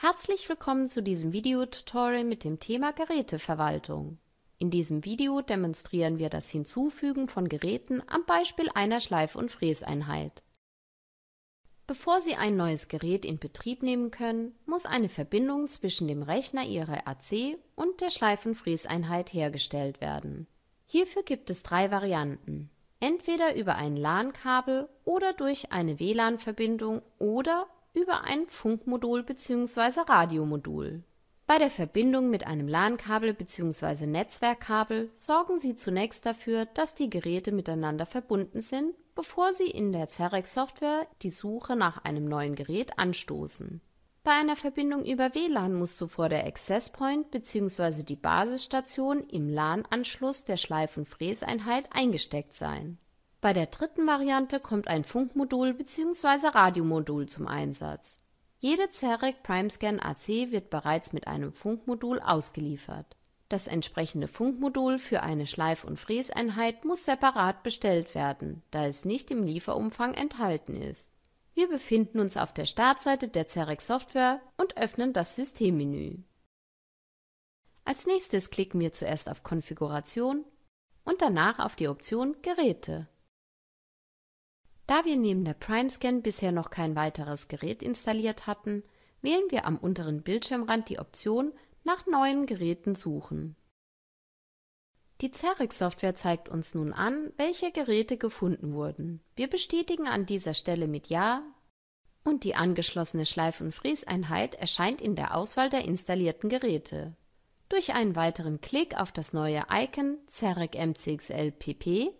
Herzlich willkommen zu diesem Videotutorial mit dem Thema Geräteverwaltung. In diesem Video demonstrieren wir das Hinzufügen von Geräten am Beispiel einer Schleif- und Fräseinheit. Bevor Sie ein neues Gerät in Betrieb nehmen können, muss eine Verbindung zwischen dem Rechner Ihrer AC und der Schleif- und Fräseinheit hergestellt werden. Hierfür gibt es drei Varianten. Entweder über ein LAN-Kabel oder durch eine WLAN-Verbindung oder über ein Funkmodul bzw. Radiomodul. Bei der Verbindung mit einem LAN-Kabel bzw. Netzwerkkabel sorgen Sie zunächst dafür, dass die Geräte miteinander verbunden sind, bevor Sie in der Cerex-Software die Suche nach einem neuen Gerät anstoßen. Bei einer Verbindung über WLAN muss zuvor der Access Point bzw. die Basisstation im LAN-Anschluss der Schleif- und Fräseinheit eingesteckt sein bei der dritten Variante kommt ein Funkmodul bzw. Radiomodul zum Einsatz. Jede Cerec PrimeScan AC wird bereits mit einem Funkmodul ausgeliefert. Das entsprechende Funkmodul für eine Schleif- und Fräseinheit muss separat bestellt werden, da es nicht im Lieferumfang enthalten ist. Wir befinden uns auf der Startseite der Cerec Software und öffnen das Systemmenü. Als nächstes klicken wir zuerst auf Konfiguration und danach auf die Option Geräte. Da wir neben der PrimeScan bisher noch kein weiteres Gerät installiert hatten, wählen wir am unteren Bildschirmrand die Option nach neuen Geräten suchen. Die Cerex-Software zeigt uns nun an, welche Geräte gefunden wurden. Wir bestätigen an dieser Stelle mit Ja und die angeschlossene Schleif- und Frieseinheit erscheint in der Auswahl der installierten Geräte. Durch einen weiteren Klick auf das neue Icon Zerec MCXL PP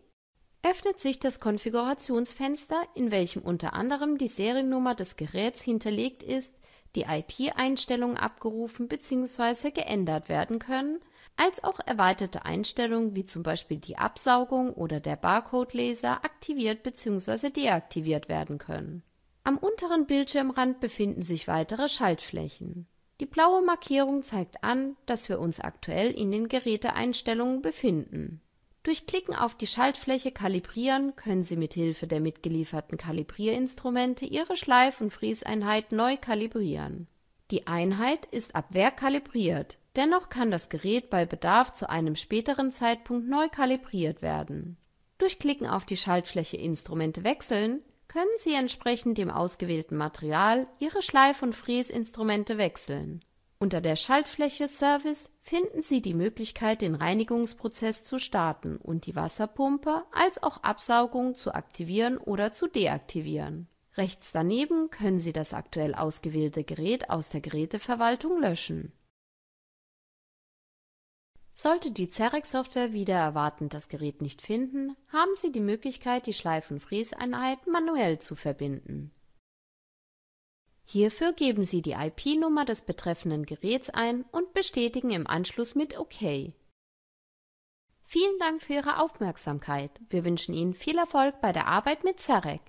öffnet sich das Konfigurationsfenster, in welchem unter anderem die Seriennummer des Geräts hinterlegt ist, die IP-Einstellungen abgerufen bzw. geändert werden können, als auch erweiterte Einstellungen wie zum Beispiel die Absaugung oder der barcode laser aktiviert bzw. deaktiviert werden können. Am unteren Bildschirmrand befinden sich weitere Schaltflächen. Die blaue Markierung zeigt an, dass wir uns aktuell in den Geräteeinstellungen befinden. Durch Klicken auf die Schaltfläche Kalibrieren können Sie mit Hilfe der mitgelieferten Kalibrierinstrumente Ihre Schleif und Frieseinheit neu kalibrieren. Die Einheit ist ab Werk kalibriert, dennoch kann das Gerät bei Bedarf zu einem späteren Zeitpunkt neu kalibriert werden. Durch Klicken auf die Schaltfläche Instrumente wechseln können Sie entsprechend dem ausgewählten Material Ihre Schleif und Fräsinstrumente wechseln unter der Schaltfläche Service finden Sie die Möglichkeit, den Reinigungsprozess zu starten und die Wasserpumpe als auch Absaugung zu aktivieren oder zu deaktivieren. Rechts daneben können Sie das aktuell ausgewählte Gerät aus der Geräteverwaltung löschen. Sollte die Cerex-Software wieder erwartend das Gerät nicht finden, haben Sie die Möglichkeit, die Schleifenfräseinheit manuell zu verbinden. Hierfür geben Sie die IP-Nummer des betreffenden Geräts ein und bestätigen im Anschluss mit OK. Vielen Dank für Ihre Aufmerksamkeit. Wir wünschen Ihnen viel Erfolg bei der Arbeit mit Zarek.